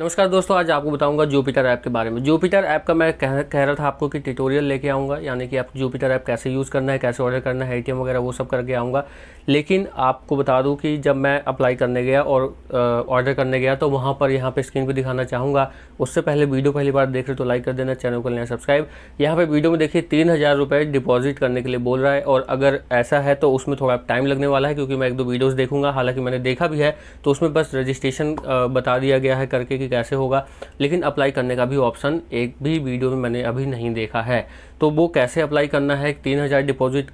नमस्कार दोस्तों आज आपको बताऊंगा जुपिटर ऐप के बारे में जुपिटर ऐप का मैं कह, कह रहा था आपको कि ट्यूटोरियल लेके आऊंगा यानी कि आप जुपिटर ऐप कैसे यूज़ करना है कैसे ऑर्डर करना है ए वगैरह वो सब करके आऊँगा लेकिन आपको बता दूं कि जब मैं अप्लाई करने गया और ऑर्डर करने गया तो वहाँ पर यहाँ पर स्क्रीन पर दिखाना चाहूँगा उससे पहले वीडियो पहली बार देख रहे तो लाइक कर देना चैनल को लेना सब्सक्राइब यहाँ पर वीडियो में देखिए तीन हज़ार डिपॉजिट करने के लिए बोल रहा है और अगर ऐसा है तो उसमें थोड़ा टाइम लगने वाला है क्योंकि मैं एक दो वीडियोज़ देखूँगा हालाँकि मैंने देखा भी है तो उसमें बस रजिस्ट्रेशन बता दिया गया है करके कि कैसे होगा लेकिन अप्लाई करने का भी ऑप्शन एक भी वीडियो में मैंने अभी नहीं देखा है तो वो कैसे अप्लाई करना है तीन हज़ार डिपॉजिट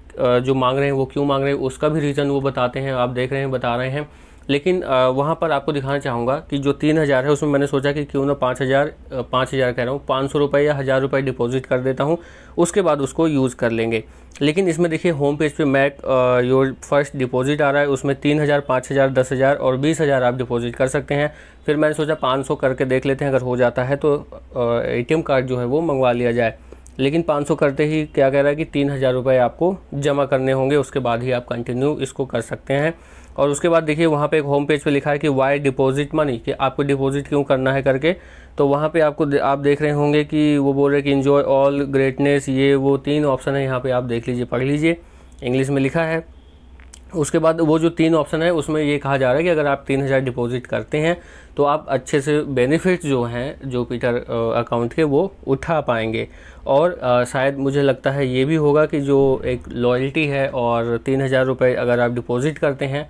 जो मांग रहे हैं वो क्यों मांग रहे हैं उसका भी रीज़न वो बताते हैं आप देख रहे हैं बता रहे हैं लेकिन वहाँ पर आपको दिखाना चाहूँगा कि जो तीन हज़ार है उसमें मैंने सोचा कि क्यों ना पाँच हज़ार पाँच हज़ार कह रहा हूँ पाँच सौ रुपये या हज़ार रुपये डिपॉजिट कर देता हूँ उसके बाद उसको यूज़ कर लेंगे लेकिन इसमें देखिए होम पेज पे मैक योर फर्स्ट डिपॉजिट आ रहा है उसमें तीन हज़ार पाँच हज़ार दस हज़ार और बीस हज़ार आप डिपॉजिट कर सकते हैं फिर मैंने सोचा पाँच सौ करके देख लेते हैं अगर हो जाता है तो ए कार्ड जो है वो मंगवा लिया जाए लेकिन 500 करते ही क्या कह रहा है कि तीन हज़ार रुपये आपको जमा करने होंगे उसके बाद ही आप कंटिन्यू इसको कर सकते हैं और उसके बाद देखिए वहाँ पे एक होम पेज पे लिखा है कि वाई डिपॉजिट मनी कि आपको डिपॉजिट क्यों करना है करके तो वहाँ पे आपको आप देख रहे होंगे कि वो बोल रहे कि इन्जॉय ऑल ग्रेटनेस ये वो तीन ऑप्शन है यहाँ पर आप देख लीजिए पढ़ लीजिए इंग्लिश में लिखा है उसके बाद वो जो तीन ऑप्शन है उसमें ये कहा जा रहा है कि अगर आप तीन हज़ार डिपॉजिट करते हैं तो आप अच्छे से बेनिफिट्स जो हैं जो पीटर अकाउंट के वो उठा पाएंगे और आ, शायद मुझे लगता है ये भी होगा कि जो एक लॉयल्टी है और तीन हज़ार रुपये अगर आप डिपॉजिट करते हैं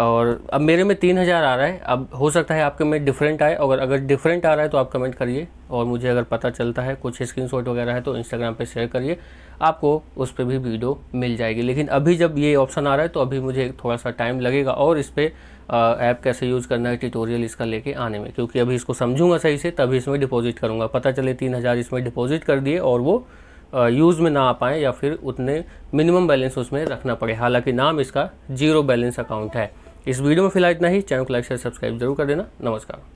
और अब मेरे में तीन हज़ार आ रहा है अब हो सकता है आपके में डिफरेंट आए और अगर डिफरेंट आ रहा है तो आप कमेंट करिए और मुझे अगर पता चलता है कुछ शॉट वगैरह है तो इंस्टाग्राम पे शेयर करिए आपको उस पर भी वीडियो मिल जाएगी लेकिन अभी जब ये ऑप्शन आ रहा है तो अभी मुझे थोड़ा सा टाइम लगेगा और इस पर ऐप कैसे यूज़ करना है ट्यूटोरियल इसका लेके आने में क्योंकि अभी इसको समझूंगा सही से तभी इसमें डिपॉजिट करूँगा पता चले तीन हज़ार इसमें डिपॉजिट कर दिए और वो यूज़ में ना आ पाएँ या फिर उतने मिनिमम बैलेंस उसमें रखना पड़े हालांकि नाम इसका जीरो बैलेंस अकाउंट है इस वीडियो में फिलहाल इतना ही चैनल को लाइक शेयर सब्सक्राइब जरूर कर देना नमस्कार